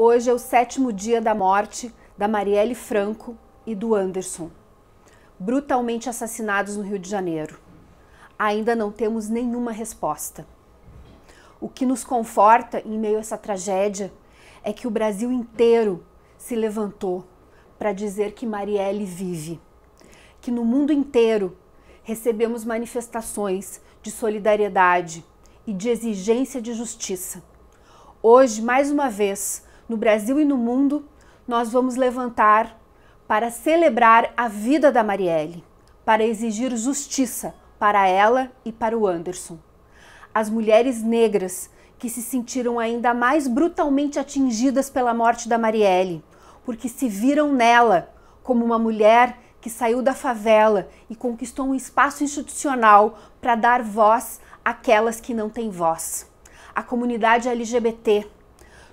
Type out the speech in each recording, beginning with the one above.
Hoje é o sétimo dia da morte da Marielle Franco e do Anderson, brutalmente assassinados no Rio de Janeiro. Ainda não temos nenhuma resposta. O que nos conforta em meio a essa tragédia é que o Brasil inteiro se levantou para dizer que Marielle vive, que no mundo inteiro recebemos manifestações de solidariedade e de exigência de justiça. Hoje, mais uma vez, no Brasil e no mundo, nós vamos levantar para celebrar a vida da Marielle, para exigir justiça para ela e para o Anderson. As mulheres negras que se sentiram ainda mais brutalmente atingidas pela morte da Marielle, porque se viram nela como uma mulher que saiu da favela e conquistou um espaço institucional para dar voz àquelas que não têm voz. A comunidade LGBT,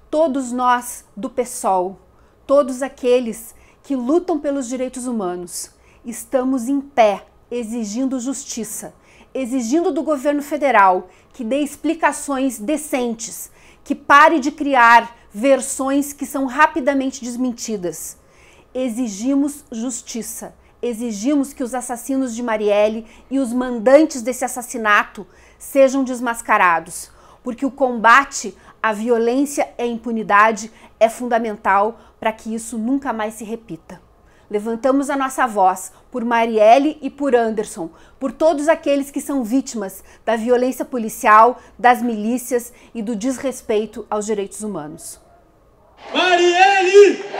todos nós do PSOL, todos aqueles que lutam pelos direitos humanos, estamos em pé exigindo justiça, exigindo do governo federal que dê explicações decentes, que pare de criar versões que são rapidamente desmentidas. Exigimos justiça exigimos que os assassinos de Marielle e os mandantes desse assassinato sejam desmascarados, porque o combate a violência e a impunidade é fundamental para que isso nunca mais se repita. Levantamos a nossa voz por Marielle e por Anderson, por todos aqueles que são vítimas da violência policial, das milícias e do desrespeito aos direitos humanos. Marielle!